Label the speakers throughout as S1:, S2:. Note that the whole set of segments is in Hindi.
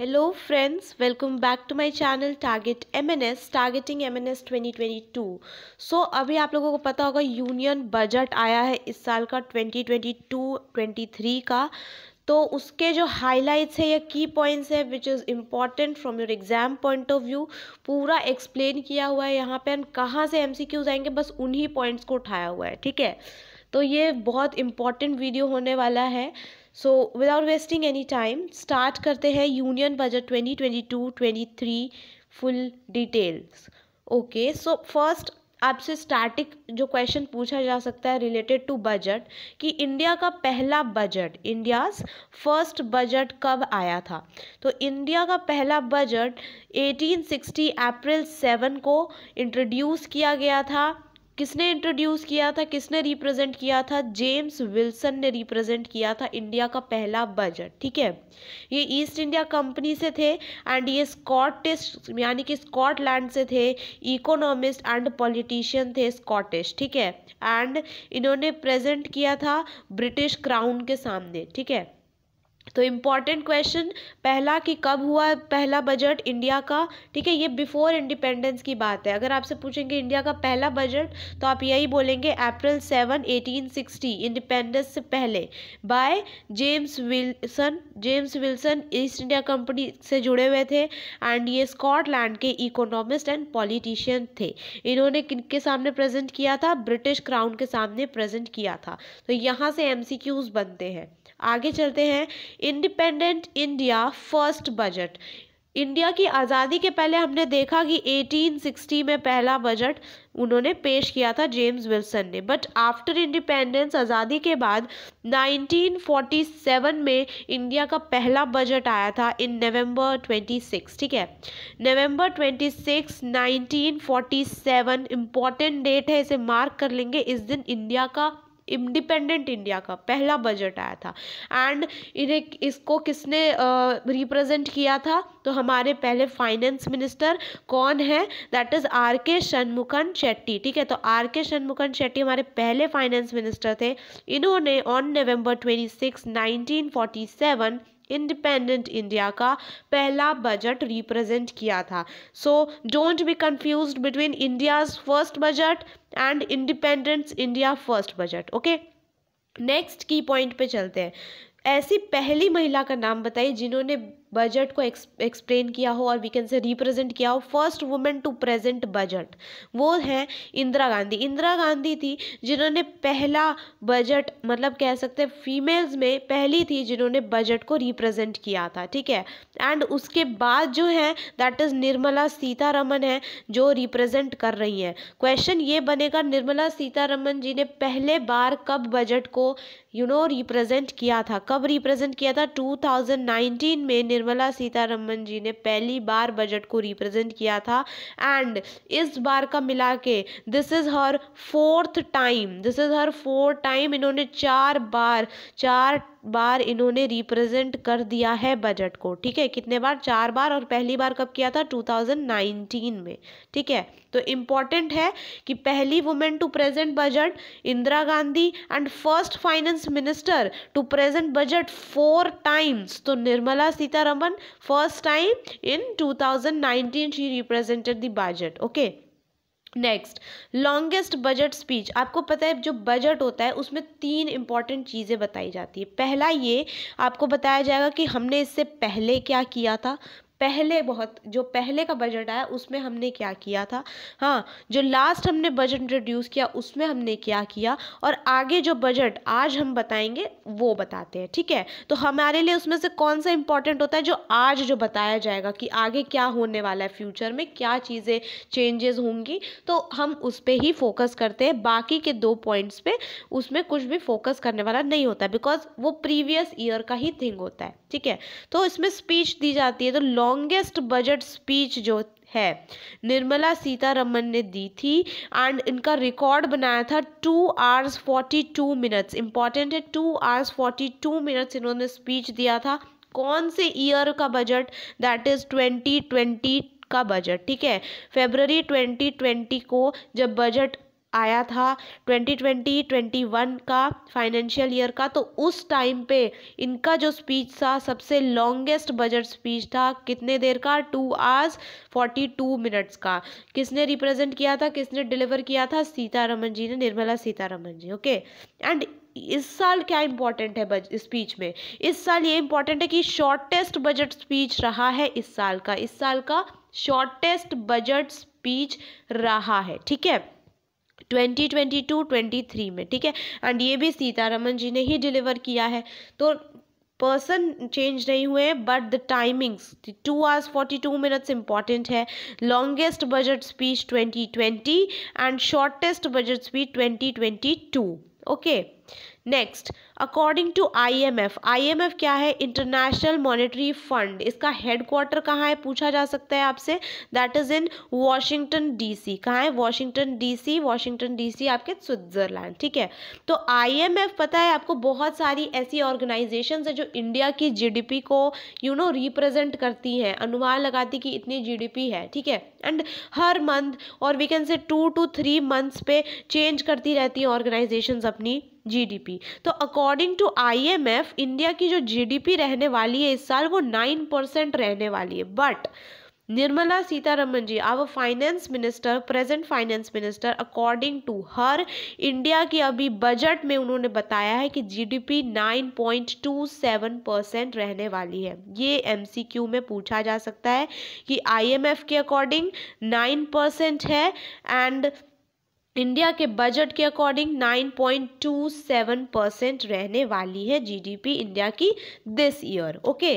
S1: Hello friends welcome back to my channel target MNS targeting MNS 2022 so अभी आप लोगों को पता होगा यूनियन बजट आया है इस साल का 2022 23 का तो उसके जो हाइलाइट्स है या की पॉइंट्स है which is important from your exam point of view पूरा एक्सप्लेन किया हुआ है यहाँ पे हम कहाँ से एम आएंगे बस उन्हीं पॉइंट्स को उठाया हुआ है ठीक है तो ये बहुत इम्पॉर्टेंट वीडियो होने वाला है so without wasting any time start करते हैं union budget twenty twenty two twenty three full details okay so first आपसे स्टार्टिंग जो क्वेश्चन पूछा जा सकता है रिलेटेड टू बजट कि इंडिया का पहला बजट इंडियाज फर्स्ट बजट कब आया था तो इंडिया का पहला बजट 1860 अप्रैल 7 को इंट्रोड्यूस किया गया था किसने इंट्रोड्यूस किया था किसने रिप्रेजेंट किया था जेम्स विल्सन ने रिप्रेजेंट किया था इंडिया का पहला बजट ठीक है ये ईस्ट इंडिया कंपनी से थे एंड ये स्कॉटिश यानी कि स्कॉटलैंड से थे इकोनॉमिस्ट एंड पॉलिटिशियन थे स्कॉटिश ठीक है एंड इन्होंने प्रेजेंट किया था ब्रिटिश क्राउन के सामने ठीक है तो इम्पॉर्टेंट क्वेश्चन पहला कि कब हुआ पहला बजट इंडिया का ठीक है ये बिफोर इंडिपेंडेंस की बात है अगर आपसे पूछेंगे इंडिया का पहला बजट तो आप यही बोलेंगे April seven eighteen sixty independence से पहले by James Wilson James Wilson East India Company से जुड़े हुए थे एंड ये स्कॉटलैंड के इकोनॉमिस्ट एंड पॉलिटिशियन थे इन्होंने किन के सामने प्रजेंट किया था ब्रिटिश क्राउन के सामने प्रजेंट किया था तो यहाँ से एम बनते हैं आगे चलते हैं independent India first budget India की आज़ादी के पहले हमने देखा कि 1860 में पहला बजट उन्होंने पेश किया था जेम्स विल्सन ने बट आफ्टर इंडिपेंडेंस आज़ादी के बाद 1947 में इंडिया का पहला बजट आया था इन नवंबर 26 ठीक है नवंबर 26 1947 इम्पॉर्टेंट डेट है इसे मार्क कर लेंगे इस दिन इंडिया का इंडिपेंडेंट इंडिया का पहला बजट आया था एंड इन्हें इसको किसने रिप्रेजेंट uh, किया था तो हमारे पहले फाइनेंस मिनिस्टर कौन है दैट इज़ आर के शनमुखन शेट्टी ठीक है तो आर के शनमुखन शेट्टी हमारे पहले फाइनेंस मिनिस्टर थे इन्होंने on November twenty six nineteen forty seven independent India का पहला बजट रिप्रेजेंट किया था so don't be confuse between India's first budget and independence India first budget okay next key point पे चलते हैं ऐसी पहली महिला का नाम बताइए जिन्होंने बजट को एक्सप्लेन किया हो और वी कैन से रिप्रेजेंट किया हो first women to present budget वो है इंदिरा गांधी इंदिरा गांधी थी जिन्होंने पहला बजट मतलब कह सकते हैं फीमेल्स में पहली थी जिन्होंने बजट को रिप्रेजेंट किया था ठीक है एंड उसके बाद जो है दैट इज़ निर्मला सीतारमन है जो रिप्रेजेंट कर रही हैं क्वेश्चन ये बनेगा निर्मला सीतारमन जी ने पहले बार कब बजट को यू नो रिप्रेजेंट किया था कब रिप्रेजेंट किया था टू में निर्मला निर्मला सीतारमन जी ने पहली बार बजट को रिप्रेजेंट किया था एंड इस बार का मिला के this is her fourth time this is her fourth time इन्होंने चार बार चार बार इन्होंने रिप्रेजेंट कर दिया है बजट को ठीक है कितने बार चार बार और पहली बार कब किया था 2019 में ठीक है तो इम्पॉर्टेंट है कि पहली women to present budget Indira Gandhi and first finance minister to present budget four times तो Nirmala Sitharaman first time in 2019 she represented the budget okay next longest budget speech आपको पता है जो बजट होता है उसमें तीन इंपॉर्टेंट चीज़ें बताई जाती है पहला ये आपको बताया जाएगा कि हमने इससे पहले क्या किया था पहले बहुत जो पहले का बजट आया उसमें हमने क्या किया था हाँ जो लास्ट हमने बजट इंट्रोड्यूस किया उसमें हमने क्या किया और आगे जो बजट आज हम बताएंगे वो बताते हैं ठीक है तो हमारे लिए उसमें से कौन सा इंपॉर्टेंट होता है जो आज जो बताया जाएगा कि आगे क्या होने वाला है फ्यूचर में क्या चीज़ें चेंजेस होंगी तो हम उस पर ही फोकस करते हैं बाकी के दो पॉइंट्स पर उसमें कुछ भी फोकस करने वाला नहीं होता बिकॉज वो प्रीवियस ईयर का ही थिंग होता है ठीक है तो इसमें स्पीच दी जाती है तो लॉन्गेस्ट बजट स्पीच जो है निर्मला सीतारमन ने दी थी एंड इनका रिकॉर्ड बनाया था two hours forty two minutes important है two hours forty two minutes इन्होंने स्पीच दिया था कौन से ईयर का budget that is twenty twenty का बजट ठीक है फेबररी ट्वेंटी ट्वेंटी को जब बजट आया था 2020 21 का फाइनेंशियल ईयर का तो उस टाइम पे इनका जो स्पीच था सबसे लॉन्गेस्ट बजट स्पीच था कितने देर का टू आवर्स 42 मिनट्स का किसने रिप्रेजेंट किया था किसने डिलीवर किया था सीतारमन जी ने निर्मला सीतारमन जी ओके एंड इस साल क्या इंपॉर्टेंट है बज स्पीच में इस साल ये इंपॉर्टेंट है कि शॉर्टेस्ट बजट स्पीच रहा है इस साल का इस साल का शॉर्टेस्ट बजट स्पीच रहा है ठीक है 2022 23 में ठीक है एंड ये भी सीतारमन जी ने ही डिलीवर किया है तो पर्सन चेंज नहीं हुए but the timings two hours forty two minutes important है longest budget speech twenty twenty and shortest budget speech twenty twenty two okay next according to IMF IMF क्या है इंटरनेशनल मॉनेटरी फंड इसका हेडक्वार्टर कहाँ है पूछा जा सकता है आपसे that is in Washington DC कहाँ है वॉशिंगटन डीसी वॉशिंगटन डीसी आपके स्विट्जरलैंड ठीक है तो आईएमएफ पता है आपको बहुत सारी ऐसी ऑर्गेनाइजेशन है जो इंडिया की पी को यू नो रिप्रेजेंट करती हैं अनुमान लगाती कि इतनी पी है ठीक है एंड हर मंथ और we can say two two three months पे चेंज करती रहती हैं ऑर्गेनाइजेशन अपनी जीडीपी तो अकॉर्डिंग टू आईएमएफ इंडिया की जो जीडीपी रहने वाली है इस साल वो नाइन परसेंट रहने वाली है बट निर्मला सीतारमन जी अब finance minister present finance minister according to her India की अभी बजट में उन्होंने बताया है कि जीडीपी 9.27 परसेंट रहने वाली है ये एमसीक्यू में पूछा जा सकता है कि आईएमएफ के अकॉर्डिंग 9 परसेंट है एंड इंडिया के बजट के अकॉर्डिंग 9.27 परसेंट रहने वाली है जीडीपी इंडिया की दिस ईयर ओके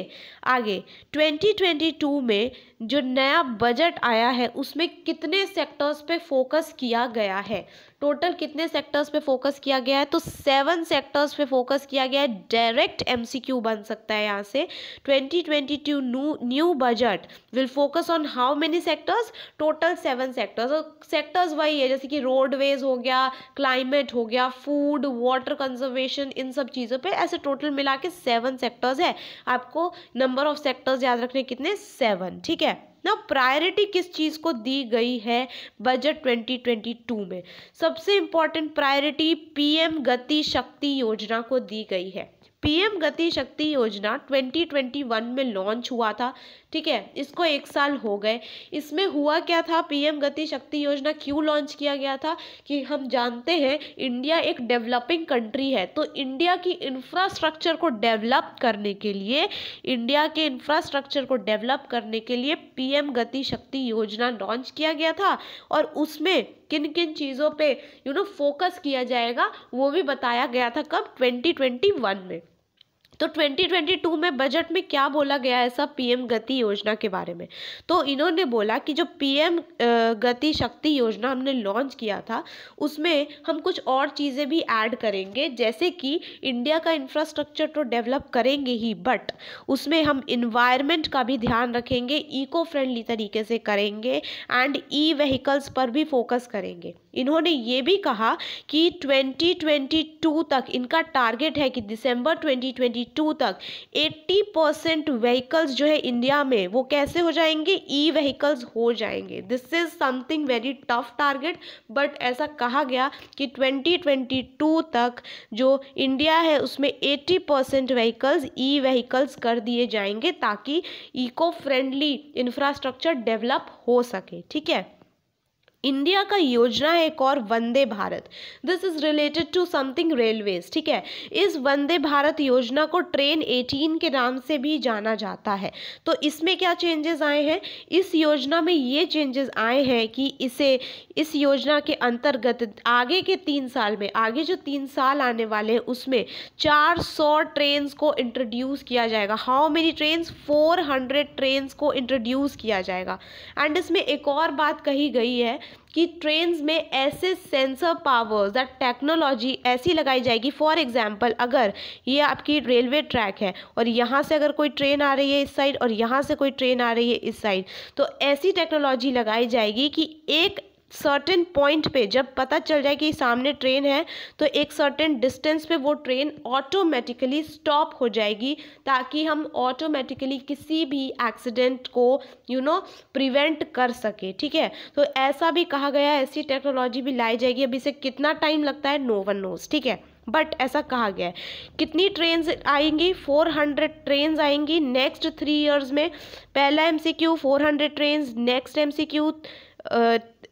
S1: आगे 2022 में जो नया बजट आया है उसमें कितने सेक्टर्स पे फोकस किया गया है टोटल कितने सेक्टर्स पे फोकस किया गया है तो सेवन सेक्टर्स पे फोकस किया गया है डायरेक्ट एमसीक्यू बन सकता है यहाँ से 2022 new new budget will focus on how many sectors total seven sectors और सेक्टर्स वही है जैसे कि रोडवेज हो गया क्लाइमेट हो गया फूड वाटर कंजर्वेशन इन सब चीज़ों पर ऐसे टोटल मिला के सेवन सेक्टर्स है आपको नंबर ऑफ सेक्टर्स याद रखने कितने सेवन ठीक है ना प्रायोरिटी किस चीज़ को दी गई है बजट 2022 में सबसे इम्पॉर्टेंट प्रायोरिटी पीएम गति शक्ति योजना को दी गई है पीएम गति शक्ति योजना 2021 में लॉन्च हुआ था ठीक है इसको एक साल हो गए इसमें हुआ क्या था पीएम गति शक्ति योजना क्यों लॉन्च किया गया था कि हम जानते हैं इंडिया एक डेवलपिंग कंट्री है तो इंडिया की इंफ्रास्ट्रक्चर को डेवलप करने के लिए इंडिया के इंफ्रास्ट्रक्चर को डेवलप करने के लिए पीएम गति शक्ति योजना लॉन्च किया गया था और उसमें किन किन चीज़ों पे यू नो फोकस किया जाएगा वो भी बताया गया था कब 2021 में तो 2022 में बजट में क्या बोला गया है सब पीएम गति योजना के बारे में तो इन्होंने बोला कि जो पीएम गति शक्ति योजना हमने लॉन्च किया था उसमें हम कुछ और चीज़ें भी ऐड करेंगे जैसे कि इंडिया का इंफ्रास्ट्रक्चर तो डेवलप करेंगे ही बट उसमें हम इन्वायरमेंट का भी ध्यान रखेंगे इको फ्रेंडली तरीके से करेंगे एंड ई व्हीकल्स पर भी फोकस करेंगे इन्होंने ये भी कहा कि 2022 तक इनका टारगेट है कि दिसंबर 2022 तक 80 परसेंट व्हीकल्स जो है इंडिया में वो कैसे हो जाएंगे ई व्हीकल्स हो जाएंगे this is something very tough target but ऐसा कहा गया कि 2022 तक जो इंडिया है उसमें 80 परसेंट व्हीकल्स ई व्हीकल्स कर दिए जाएंगे ताकि इको फ्रेंडली इंफ्रास्ट्रक्चर डेवलप हो सके ठीक है इंडिया का योजना है एक और Vande Bharat this is related to something railways ठीक है इस वंदे भारत योजना को ट्रेन एटीन के नाम से भी जाना जाता है तो इसमें क्या चेंजेस आए हैं इस योजना में ये चेंजेस आए हैं कि इसे इस योजना के अंतर्गत आगे के तीन साल में आगे जो तीन साल आने वाले हैं उसमें 400 ट्रेन्स को इंट्रोड्यूस किया जाएगा हाउ मेनी ट्रेन्स 400 ट्रेन्स को इंट्रोड्यूस किया जाएगा एंड इसमें एक और बात कही गई है कि ट्रेन में ऐसे सेंसर पावर्स दैट टेक्नोलॉजी ऐसी लगाई जाएगी फॉर एग्जांपल अगर ये आपकी रेलवे ट्रैक है और यहाँ से अगर कोई ट्रेन आ रही है इस साइड और यहाँ से कोई ट्रेन आ रही है इस साइड तो ऐसी टेक्नोलॉजी लगाई जाएगी कि एक सर्टेन पॉइंट पे जब पता चल जाए कि सामने ट्रेन है तो एक सर्टेन डिस्टेंस पे वो ट्रेन ऑटोमेटिकली स्टॉप हो जाएगी ताकि हम ऑटोमेटिकली किसी भी एक्सीडेंट को यू नो प्रिवेंट कर सके ठीक है तो ऐसा भी कहा गया है ऐसी टेक्नोलॉजी भी लाई जाएगी अभी से कितना टाइम लगता है नो वन नोज ठीक है बट ऐसा कहा गया है कितनी ट्रेन आएंगी 400 ट्रेन आएंगी नेक्स्ट थ्री ईयर्स में पहला M C Q four hundred train next M C Q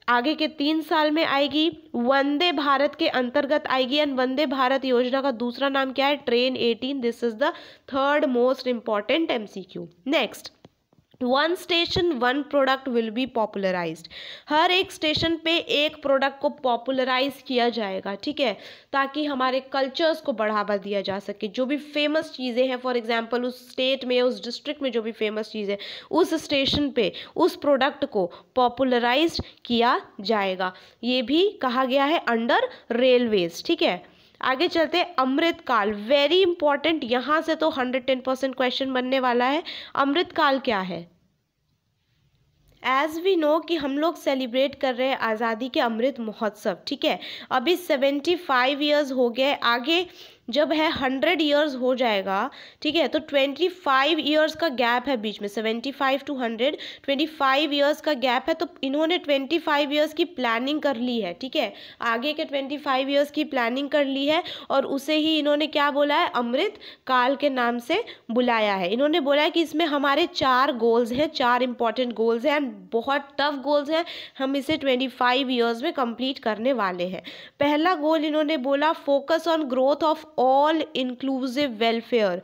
S1: आगे के तीन साल में आएगी वंदे भारत के अंतर्गत आएगी एंड वंदे भारत योजना का दूसरा नाम क्या है train eighteen this is the third most important MCQ next one station one product will be popularised हर एक स्टेशन पे एक प्रोडक्ट को पॉपुलराइज किया जाएगा ठीक है ताकि हमारे कल्चर्स को बढ़ावा दिया जा सके जो भी फेमस चीज़ें हैं फॉर एग्जांपल उस स्टेट में उस डिस्ट्रिक्ट में जो भी फेमस चीज़ है उस स्टेशन पे उस प्रोडक्ट को पॉपुलराइज किया जाएगा ये भी कहा गया है अंडर रेलवेज ठीक है आगे चलते हैं अमृत काल वेरी इंपॉर्टेंट यहां से तो हंड्रेड टेन परसेंट क्वेश्चन बनने वाला है अमृत काल क्या है एज वी नो कि हम लोग सेलिब्रेट कर रहे हैं आज़ादी के अमृत महोत्सव ठीक है अभी सेवेंटी फाइव ईयर्स हो गए आगे जब है हंड्रेड ईयर्स हो जाएगा ठीक है तो ट्वेंटी फाइव ईयर्स का गैप है बीच में seventy five two hundred twenty five years का गैप है तो इन्होंने ट्वेंटी फाइव ईयर्स की प्लानिंग कर ली है ठीक है आगे के ट्वेंटी फाइव ईयर्स की प्लानिंग कर ली है और उसे ही इन्होंने क्या बोला है अमृत काल के नाम से बुलाया है इन्होंने बोला है कि इसमें हमारे चार गोल्स हैं चार इंपॉर्टेंट गोल्स हैं एंड बहुत टफ गोल्स हैं हम इसे ट्वेंटी फाइव ईयर्स में कंप्लीट करने वाले हैं पहला गोल इन्होंने बोला focus on growth of all inclusive welfare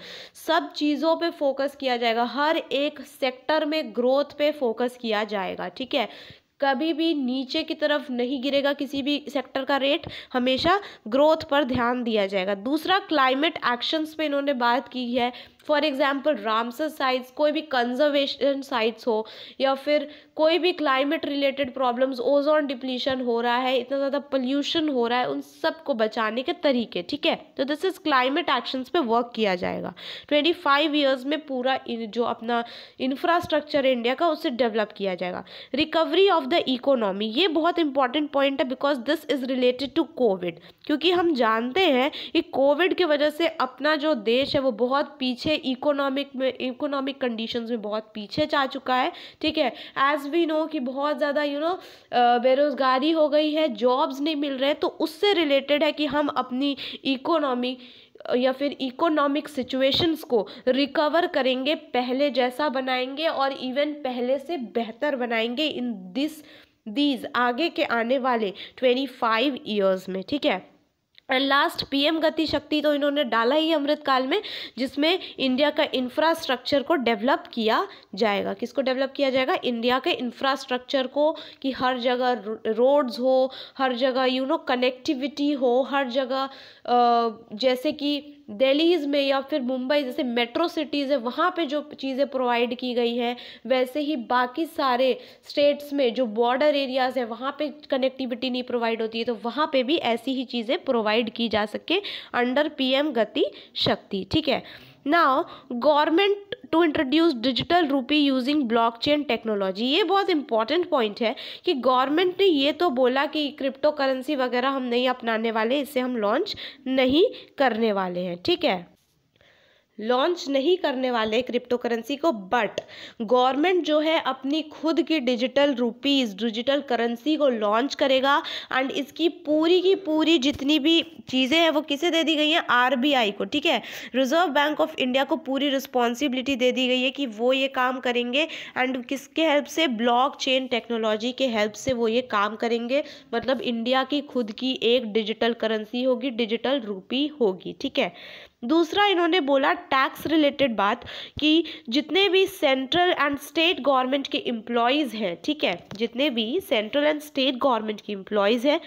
S1: सब चीज़ों पे फोकस किया जाएगा हर एक सेक्टर में ग्रोथ पे फोकस किया जाएगा ठीक है कभी भी नीचे की तरफ नहीं गिरेगा किसी भी सेक्टर का रेट हमेशा ग्रोथ पर ध्यान दिया जाएगा दूसरा क्लाइमेट एक्शंस पे इन्होंने बात की है फॉर एग्जाम्पल रामसर साइट्स कोई भी कंजर्वेशन साइट्स हो या फिर कोई भी climate related problems ozone depletion हो रहा है इतना ज़्यादा पोल्यूशन हो रहा है उन सब को बचाने के तरीके ठीक है तो दिस इज़ क्लाइमेट एक्शंस पे वर्क किया जाएगा ट्वेंटी फाइव ईयर्स में पूरा जो अपना इंफ्रास्ट्रक्चर इंडिया का उसे डेवलप किया जाएगा रिकवरी ऑफ द इकोनॉमी ये बहुत इंपॉर्टेंट पॉइंट है because this is related to Covid क्योंकि हम जानते हैं कि कोविड की वजह से अपना जो देश है वो बहुत पीछे पीछे इकोनॉमिक में इकोनॉमिक कंडीशंस में बहुत पीछे जा चुका है ठीक है एज वी नो कि बहुत ज़्यादा यू नो बेरोज़गारी हो गई है जॉब्स नहीं मिल रहे हैं तो उससे रिलेटेड है कि हम अपनी इकोनॉमी या फिर इकोनॉमिक सिचुएशंस को रिकवर करेंगे पहले जैसा बनाएंगे और इवन पहले से बेहतर बनाएंगे इन दिस दीज आगे के आने वाले ट्वेंटी फाइव ईयर्स में ठीक है एंड लास्ट पीएम गति शक्ति तो इन्होंने डाला ही अमृतकाल में जिसमें इंडिया का इंफ्रास्ट्रक्चर को डेवलप किया जाएगा किसको डेवलप किया जाएगा इंडिया के इंफ्रास्ट्रक्चर को कि हर जगह रोड्स हो हर जगह यू नो कनेक्टिविटी हो हर जगह जैसे कि दिल्लीज़ में या फिर मुंबई जैसे मेट्रो सिटीज़ है वहाँ पे जो चीज़ें प्रोवाइड की गई हैं वैसे ही बाकी सारे स्टेट्स में जो बॉर्डर एरियाज़ हैं वहाँ पे कनेक्टिविटी नहीं प्रोवाइड होती है तो वहाँ पे भी ऐसी ही चीज़ें प्रोवाइड की जा सके अंडर पीएम गति शक्ति ठीक है now government to introduce digital rupee using blockchain technology ये बहुत इंपॉर्टेंट पॉइंट है कि गवर्नमेंट ने ये तो बोला कि क्रिप्टो करेंसी वगैरह हम नहीं अपनाने वाले इसे हम लॉन्च नहीं करने वाले हैं ठीक है लॉन्च नहीं करने वाले क्रिप्टो करेंसी को बट गवर्नमेंट जो है अपनी खुद की डिजिटल रुपीज़ डिजिटल करेंसी को लॉन्च करेगा एंड इसकी पूरी की पूरी जितनी भी चीज़ें हैं वो किसे दे दी गई हैं आरबीआई को ठीक है रिजर्व बैंक ऑफ इंडिया को पूरी रिस्पॉन्सिबिलिटी दे दी गई है कि वो ये काम करेंगे एंड किसके हेल्प से ब्लॉक चेन टेक्नोलॉजी के हेल्प से वो ये काम करेंगे मतलब इंडिया की खुद की एक डिजिटल करेंसी होगी डिजिटल रूपी होगी ठीक है दूसरा इन्होंने बोला टैक्स रिलेटेड बात कि जितने भी सेंट्रल एंड स्टेट गवर्नमेंट के एम्प्लॉयज़ हैं ठीक है जितने भी सेंट्रल एंड स्टेट गवर्नमेंट के एम्प्लॉयज़ हैं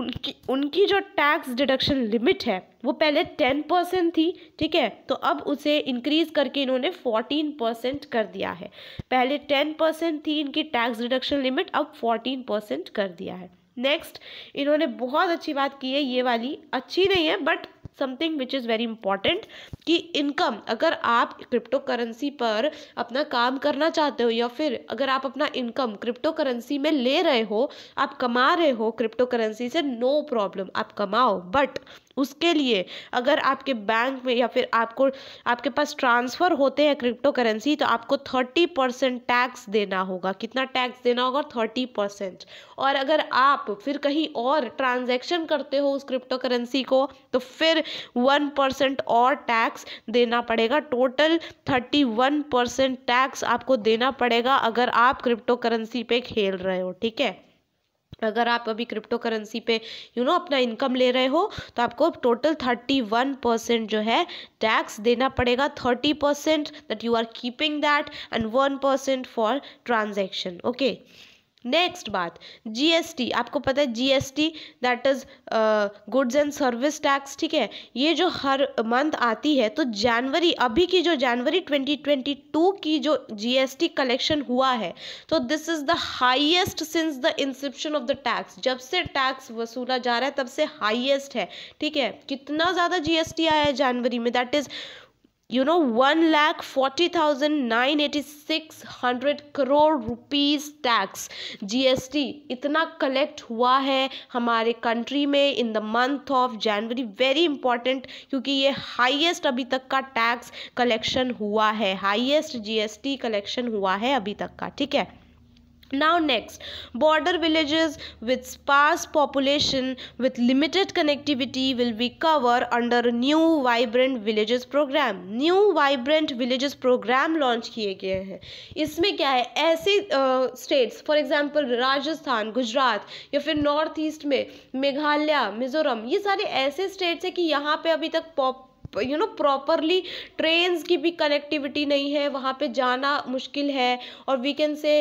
S1: उनकी उनकी जो टैक्स डिडक्शन लिमिट है वो पहले टेन परसेंट थी ठीक है तो अब उसे इंक्रीज़ करके इन्होंने फोर्टीन परसेंट कर दिया है पहले टेन परसेंट थी इनकी टैक्स डिडक्शन लिमिट अब फोर्टीन परसेंट कर दिया है नेक्स्ट इन्होंने बहुत अच्छी बात की है ये वाली अच्छी नहीं है but something which is very important कि इनकम अगर आप क्रिप्टो करेंसी पर अपना काम करना चाहते हो या फिर अगर आप अपना इनकम क्रिप्टो करेंसी में ले रहे हो आप कमा रहे हो क्रिप्टो करेंसी से नो प्रॉब्लम आप कमाओ बट उसके लिए अगर आपके बैंक में या फिर आपको आपके पास ट्रांसफ़र होते हैं क्रिप्टो करेंसी तो आपको थर्टी परसेंट टैक्स देना होगा कितना टैक्स देना होगा थर्टी परसेंट और अगर आप फिर कहीं और ट्रांजैक्शन करते हो उस क्रिप्टो करेंसी को तो फिर वन परसेंट और टैक्स टैक्स देना पड़ेगा total thirty one percent tax आपको देना पड़ेगा अगर आप क्रिप्टो करेंसी पे खेल रहे हो ठीक है अगर आप अभी क्रिप्टो करेंसी पे यू you नो know, अपना इनकम ले रहे हो तो आपको टोटल थर्टी वन परसेंट जो है टैक्स देना पड़ेगा thirty percent that you are keeping that and one percent for transaction okay next बात जीएसटी आपको पता है GST that is goods and service tax ठीक है ये जो हर मंथ आती है तो जनवरी अभी की जो जनवरी 2022 की जो जीएसटी कलेक्शन हुआ है तो this is the highest since the inception of the tax जब से टैक्स वसूला जा रहा है तब से हाईएस्ट है ठीक है कितना ज़्यादा जीएसटी आया है जनवरी में that is you know one lakh forty thousand nine eighty six hundred crore rupees tax GST इतना कलेक्ट हुआ है हमारे कंट्री में in the month of January very important क्योंकि ये हाईएस्ट अभी तक का टैक्स कलेक्शन हुआ है हाईएस्ट जीएसटी कलेक्शन हुआ है अभी तक का ठीक है now next border villages with sparse population with limited connectivity will be covered under new vibrant villages program new vibrant villages program launch kiye gaye hain isme kya hai aise uh, states for example rajasthan gujarat ya fir northeast mein meghalaya mizoram ye sare aise states hai ki yahan pe abhi tak pop you know properly train की भी कनेक्टिविटी नहीं है वहाँ पे जाना मुश्किल है और वीकेंड से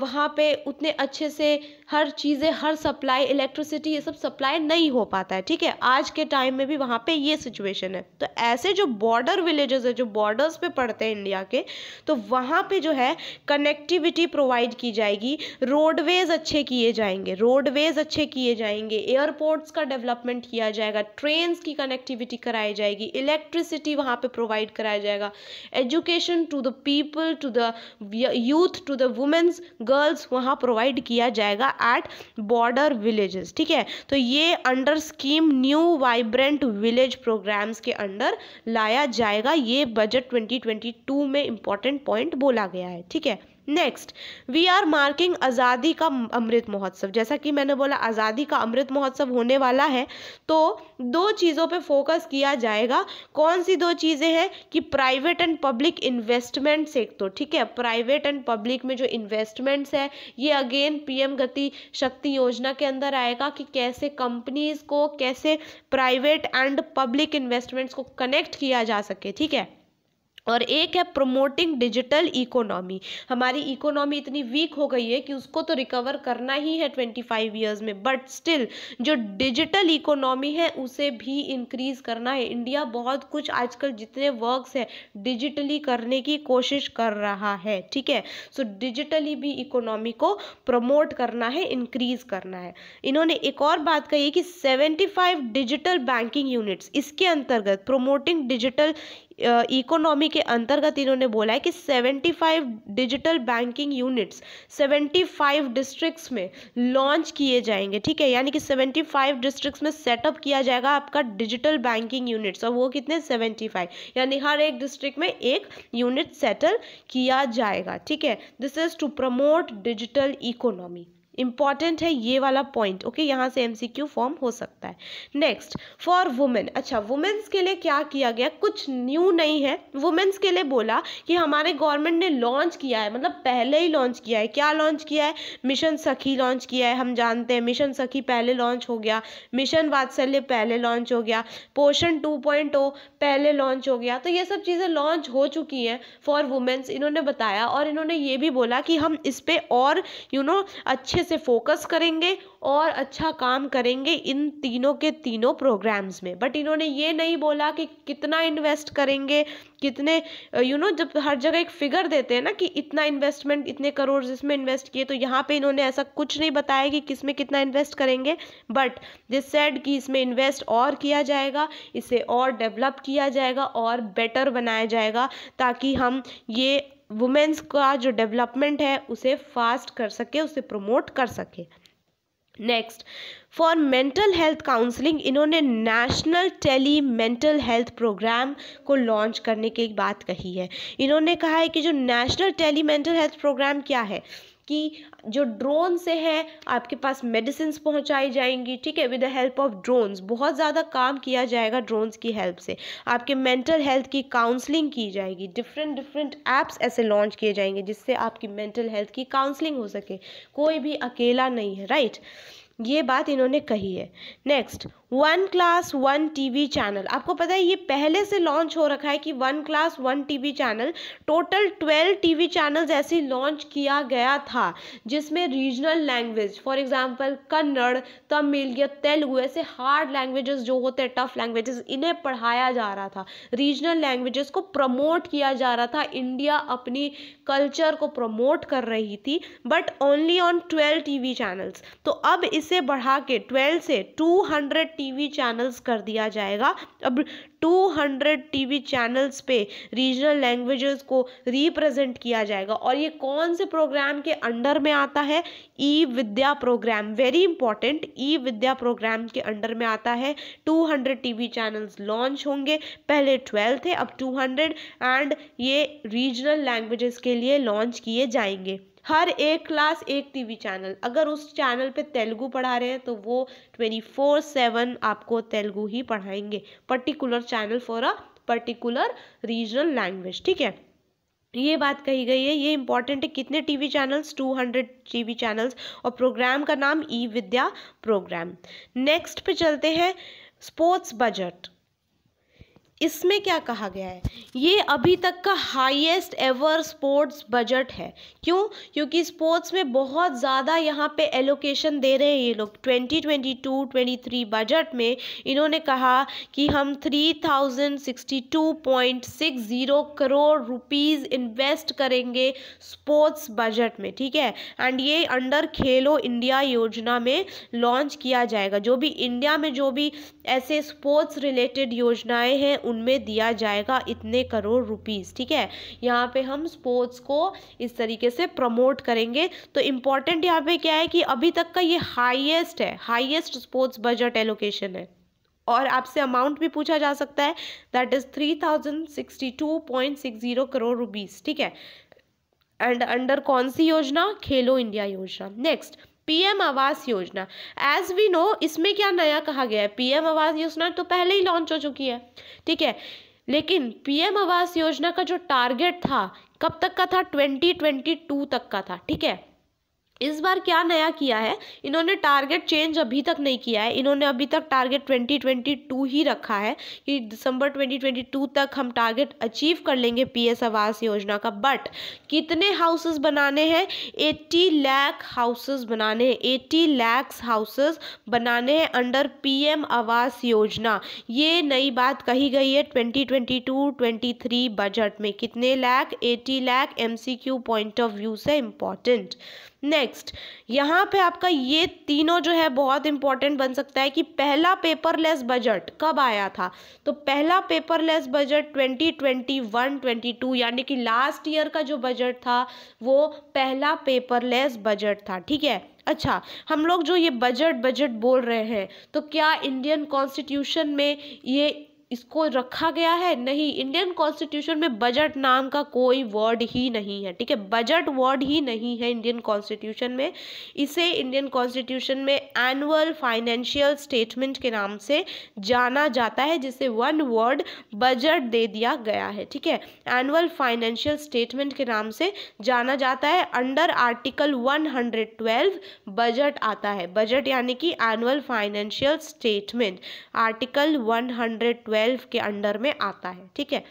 S1: वहाँ पे उतने अच्छे से हर चीज़ें हर सप्लाई इलेक्ट्रिसिटी ये सब सप्लाई नहीं हो पाता है ठीक है आज के टाइम में भी वहाँ पे ये सिचुएशन है तो ऐसे जो बॉर्डर विलेजेस है जो बॉर्डर्स पे पड़ते हैं इंडिया के तो वहाँ पे जो है कनेक्टिविटी प्रोवाइड की जाएगी रोडवेज़ अच्छे किए जाएंगे रोडवेज़ अच्छे किए जाएंगे एयरपोर्ट्स का डेवलपमेंट किया जाएगा ट्रेन की कनेक्टिविटी कराई जाएगी जाएगी इलेक्ट्रिसिटी वहाँ पे प्रोवाइड कराया जाएगा education to the people to the youth to the womens girls वहाँ प्रोवाइड किया जाएगा एट बॉर्डर विलेजेस ठीक है तो ये under scheme new vibrant village programmes के अंडर लाया जाएगा ये बजट 2022 में इंपॉर्टेंट पॉइंट बोला गया है ठीक है नेक्स्ट वी आर मार्किंग आज़ादी का अमृत महोत्सव जैसा कि मैंने बोला आज़ादी का अमृत महोत्सव होने वाला है तो दो चीज़ों पे फोकस किया जाएगा कौन सी दो चीज़ें हैं कि private and public investment sector ठीक है प्राइवेट एंड पब्लिक में जो इन्वेस्टमेंट्स है ये अगेन पीएम गति शक्ति योजना के अंदर आएगा कि कैसे कंपनीज को कैसे प्राइवेट एंड पब्लिक इन्वेस्टमेंट्स को कनेक्ट किया जा सके ठीक है और एक है प्रमोटिंग डिजिटल इकोनॉमी हमारी इकोनॉमी इतनी वीक हो गई है कि उसको तो रिकवर करना ही है ट्वेंटी फाइव ईयर्स में बट स्टिल जो डिजिटल इकोनॉमी है उसे भी इंक्रीज करना है इंडिया बहुत कुछ आजकल जितने वर्क्स है डिजिटली करने की कोशिश कर रहा है ठीक है सो so, डिजिटली भी इकोनॉमी को प्रमोट करना है इंक्रीज करना है इन्होंने एक और बात कही कि सेवेंटी डिजिटल बैंकिंग यूनिट्स इसके अंतर्गत प्रोमोटिंग डिजिटल इकोनॉमी के अंतर्गत इन्होंने बोला है कि 75 डिजिटल बैंकिंग यूनिट्स 75 डिस्ट्रिक्ट्स में लॉन्च किए जाएंगे ठीक है यानी कि 75 डिस्ट्रिक्ट्स में सेटअप किया जाएगा आपका डिजिटल बैंकिंग यूनिट्स और वो कितने 75 यानी हर एक डिस्ट्रिक्ट में एक यूनिट सेटल किया जाएगा ठीक है this is to promote digital economy important है ये वाला पॉइंट ओके यहाँ से एमसीक्यू फॉर्म हो सकता है नेक्स्ट फॉर वुमेन अच्छा वुमेन्स के लिए क्या किया गया कुछ न्यू नहीं है वुमेन्स के लिए बोला कि हमारे गवर्नमेंट ने लॉन्च किया है मतलब पहले ही लॉन्च किया है क्या लॉन्च किया है मिशन सखी लॉन्च किया है हम जानते हैं मिशन सखी पहले लॉन्च हो गया मिशन वात्सल्य पहले लॉन्च हो गया पोषण टू oh पहले लॉन्च हो गया तो ये सब चीज़ें लॉन्च हो चुकी हैं फॉर वुमेन्स इन्होंने बताया और इन्होंने ये भी बोला कि हम इस पर और यू you नो know, अच्छे से फोकस करेंगे और अच्छा काम करेंगे इन तीनों के तीनों प्रोग्राम्स में बट इन्होंने ये नहीं बोला कि कितना इन्वेस्ट करेंगे कितने यू नो जब हर जगह एक फिगर देते हैं ना कि इतना इन्वेस्टमेंट इतने करोड़ जिसमें इन्वेस्ट किए तो यहाँ पे इन्होंने ऐसा कुछ नहीं बताया कि किस में कितना इन्वेस्ट करेंगे बट दिस सेड कि इसमें इन्वेस्ट और किया जाएगा इसे और डेवलप किया जाएगा और बेटर बनाया जाएगा ताकि हम ये वुमेंस का जो डेवलपमेंट है उसे फास्ट कर सके उसे प्रमोट कर सके next for mental health counselling इन्होंने national tele mental health programme को लॉन्च करने की बात कही है इन्होंने कहा है कि जो national tele mental health programme क्या है कि जो ड्रोन से है आपके पास मेडिसिन पहुंचाई जाएंगी ठीक है with the help of drones बहुत ज़्यादा काम किया जाएगा ड्रोन्स की हेल्प से आपके मेंटल हेल्थ की काउंसलिंग की जाएगी डिफरेंट डिफरेंट ऐप्स ऐसे लॉन्च किए जाएंगे जिससे आपकी मेंटल हेल्थ की काउंसलिंग हो सके कोई भी अकेला नहीं है राइट ये बात इन्होंने कही है next one class one TV channel आपको पता है ये पहले से लॉन्च हो रखा है कि one class one TV channel total twelve TV channels ऐसे लॉन्च किया गया था जिसमें regional language for example Kannada Tamil या तेलुगु ऐसे हार्ड लैंग्वेजेस जो होते हैं टफ लैंग्वेजेस इन्हें पढ़ाया जा रहा था रीजनल लैंग्वेजेस को प्रमोट किया जा रहा था इंडिया अपनी कल्चर को प्रमोट कर रही थी but only on twelve TV channels तो अब इसे बढ़ा के ट्वेल्व से टू हंड्रेड टीवी चैनल्स कर दिया जाएगा अब 200 टीवी चैनल्स पे रीजनल लैंग्वेजेस को रिप्रेजेंट किया जाएगा और ये कौन से प्रोग्राम के अंडर में आता है e Vidya programme very important e Vidya programme के अंडर में आता है 200 टीवी चैनल्स लॉन्च होंगे पहले 12 थे अब 200 एंड ये रीजनल लैंग्वेजेस के लिए लॉन्च किए जाएंगे हर एक क्लास एक टीवी चैनल अगर उस चैनल पे तेलुगु पढ़ा रहे हैं तो वो ट्वेंटी फोर सेवन आपको तेलुगु ही पढ़ाएंगे particular channel for a particular regional language ठीक है ये बात कही गई है ये इंपॉर्टेंट है कितने टीवी चैनल्स 200 टीवी चैनल्स और प्रोग्राम का नाम ई विद्या प्रोग्राम नेक्स्ट पे चलते हैं स्पोर्ट्स बजट इसमें क्या कहा गया है ये अभी तक का हाईएस्ट एवर स्पोर्ट्स बजट है क्यों क्योंकि स्पोर्ट्स में बहुत ज़्यादा यहाँ पे एलोकेशन दे रहे हैं ये लोग 2022 23 बजट में इन्होंने कहा कि हम 3062.60 करोड़ रुपीस इन्वेस्ट करेंगे स्पोर्ट्स बजट में ठीक है एंड ये अंडर खेलो इंडिया योजना में लॉन्च किया जाएगा जो भी इंडिया में जो भी ऐसे स्पोर्ट्स रिलेटेड योजनाएँ हैं उनमें दिया जाएगा इतने करोड़ रुपीज़ ठीक है यहाँ पे हम स्पोर्ट्स को इस तरीके से प्रमोट करेंगे तो इम्पॉर्टेंट यहाँ पे क्या है कि अभी तक का ये हाईएस्ट है हाईएस्ट स्पोर्ट्स बजट एलोकेशन है और आपसे अमाउंट भी पूछा जा सकता है that is three thousand sixty two point six zero crore rupees ठीक है एंड अंडर कौन सी योजना खेलो इंडिया योजना नेक्स्ट पीएम आवास योजना एज वी नो इसमें क्या नया कहा गया है पीएम आवास योजना तो पहले ही लॉन्च हो चुकी है ठीक है लेकिन पीएम आवास योजना का जो टारगेट था कब तक का था 2022 तक का था ठीक है इस बार क्या नया किया है इन्होंने टारगेट चेंज अभी तक नहीं किया है इन्होंने अभी तक टारगेट 2022 ही रखा है कि दिसंबर 2022 तक हम टारगेट अचीव कर लेंगे पीएस आवास योजना का बट कितने हाउसेस बनाने हैं 80 लाख हाउसेस बनाने हैं 80 लाख हाउसेस बनाने हैं अंडर पीएम आवास योजना ये नई बात कही गई है ट्वेंटी ट्वेंटी बजट में कितने लैख एटी लैख एम पॉइंट ऑफ व्यू से इम्पॉर्टेंट नेक्स्ट यहाँ पे आपका ये तीनों जो है बहुत इंपॉर्टेंट बन सकता है कि पहला पेपरलेस बजट कब आया था तो पहला पेपरलेस बजट 2021 22 यानी कि लास्ट ईयर का जो बजट था वो पहला पेपरलेस बजट था ठीक है अच्छा हम लोग जो ये बजट बजट बोल रहे हैं तो क्या इंडियन कॉन्स्टिट्यूशन में ये इसको रखा गया है नहीं इंडियन कॉन्स्टिट्यूशन में बजट नाम का कोई वर्ड ही नहीं है ठीक है बजट वर्ड ही नहीं है इंडियन कॉन्स्टिट्यूशन में इसे इंडियन कॉन्स्टिट्यूशन में एनुअल फाइनेंशियल स्टेटमेंट के नाम से जाना जाता है जिसे वन वर्ड बजट दे दिया गया है ठीक है एनुअल फाइनेंशियल स्टेटमेंट के नाम से जाना जाता है अंडर आर्टिकल वन बजट आता है बजट यानी कि annual financial statement article one twelve के अंडर में आता है ठीक है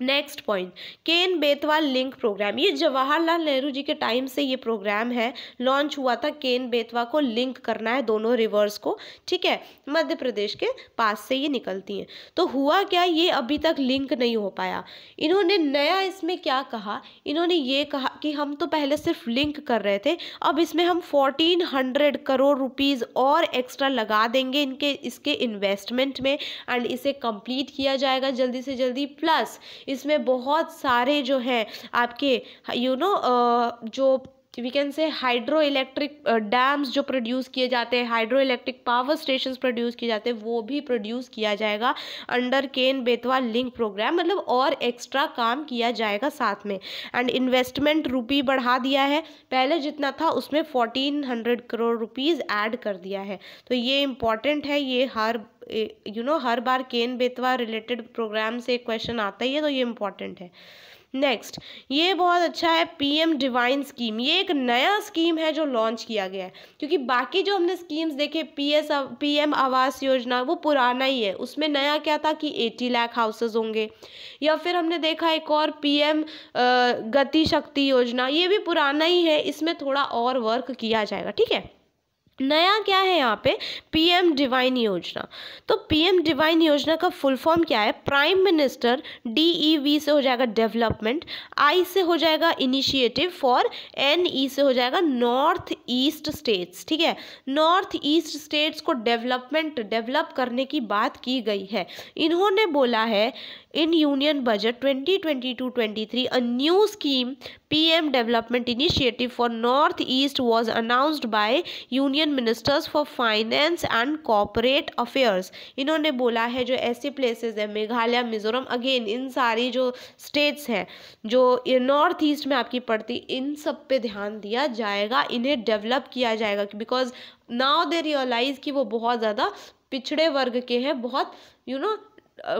S1: next point Ken Betwa link programme ये जवाहरलाल नेहरू जी के टाइम से ये प्रोग्राम है लॉन्च हुआ था केन बेतवा को लिंक करना है दोनों रिवर्स को ठीक है मध्य प्रदेश के पास से ये निकलती हैं तो हुआ क्या ये अभी तक लिंक नहीं हो पाया इन्होंने नया इसमें क्या कहा इन्होंने ये कहा कि हम तो पहले सिर्फ लिंक कर रहे थे अब इसमें हम फोर्टीन हंड्रेड करोड़ रुपीज़ और एक्स्ट्रा लगा देंगे इनके इसके इन्वेस्टमेंट में एंड इसे कंप्लीट किया जाएगा जल्दी से जल्दी प्लस इसमें बहुत सारे जो हैं आपके यू नो जो we can say hydroelectric dams जो प्रोड्यूस किए जाते हैं hydroelectric power station produce किए जाते हैं वो भी प्रोड्यूस किया जाएगा under Ken Betwa link programme मतलब और एक्स्ट्रा काम किया जाएगा साथ में एंड इन्वेस्टमेंट रुपी बढ़ा दिया है पहले जितना था उसमें fourteen hundred crore rupees add कर दिया है तो ये इम्पॉर्टेंट है ये हर यू नो हर बार केन बेतवा रिलेटेड प्रोग्राम से एक क्वेश्चन आता ही है तो ये इंपॉर्टेंट है नेक्स्ट ये बहुत अच्छा है पीएम डिवाइन स्कीम ये एक नया स्कीम है जो लॉन्च किया गया है क्योंकि बाकी जो हमने स्कीम्स देखे पीएस पीएम आवास योजना वो पुराना ही है उसमें नया क्या था कि एटी लाख हाउसेज होंगे या फिर हमने देखा एक और पीएम गति शक्ति योजना ये भी पुराना ही है इसमें थोड़ा और वर्क किया जाएगा ठीक है नया क्या है यहाँ पे पीएम डिवाइन योजना तो पीएम डिवाइन योजना का फुल फॉर्म क्या है प्राइम मिनिस्टर डीईवी से हो जाएगा डेवलपमेंट आई से हो जाएगा इनिशिएटिव फॉर एनई से हो जाएगा नॉर्थ ईस्ट स्टेट्स ठीक है नॉर्थ ईस्ट स्टेट्स को डेवलपमेंट डेवलप करने की बात की गई है इन्होंने बोला है in Union Budget 2022-23, a new scheme PM Development Initiative for Northeast was announced by Union Ministers for Finance and Corporate Affairs. इन्होंने बोला है जो ऐसे प्लेसेस है मेघालय मिजोरम अगेन इन सारी जो स्टेट्स हैं जो नॉर्थ ईस्ट में आपकी पड़ती इन सब पे ध्यान दिया जाएगा इन्हें डेवलप किया जाएगा बिकॉज नाउ दे रियलाइज़ कि वो बहुत ज़्यादा पिछड़े वर्ग के हैं बहुत you you know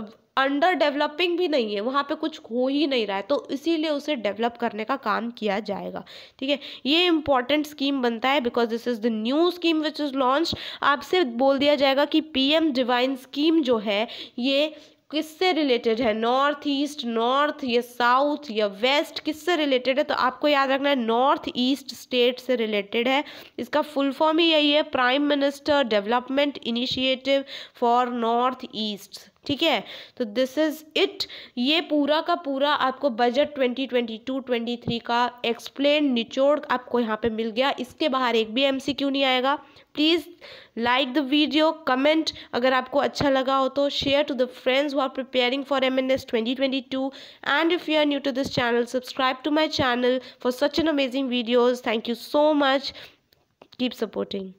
S1: know, under developing भी नहीं है वहाँ पे कुछ हो ही नहीं रहा है तो इसीलिए उसे डेवलप करने का काम किया जाएगा ठीक है ये इंपॉर्टेंट स्कीम बनता है because this is the new scheme which is launch आपसे बोल दिया जाएगा कि पीएम डिवाइन स्कीम जो है ये किससे रिलेटेड है नॉर्थ ईस्ट नॉर्थ या साउथ या वेस्ट किससे रिलेटेड है तो आपको याद रखना है नॉर्थ ईस्ट स्टेट से रिलेटेड है इसका फुल फॉर्म ही यही है prime minister development initiative for north east ठीक है तो दिस इज़ इट ये पूरा का पूरा आपको बजट 2022 23 का एक्सप्लेन निचोड़ आपको यहाँ पे मिल गया इसके बाहर एक भी एमसीक्यू नहीं आएगा please like the video comment अगर आपको अच्छा लगा हो तो share to the friends who are preparing for M N S twenty twenty two and if you are new to this channel subscribe to my channel for such an amazing videos thank you so much keep supporting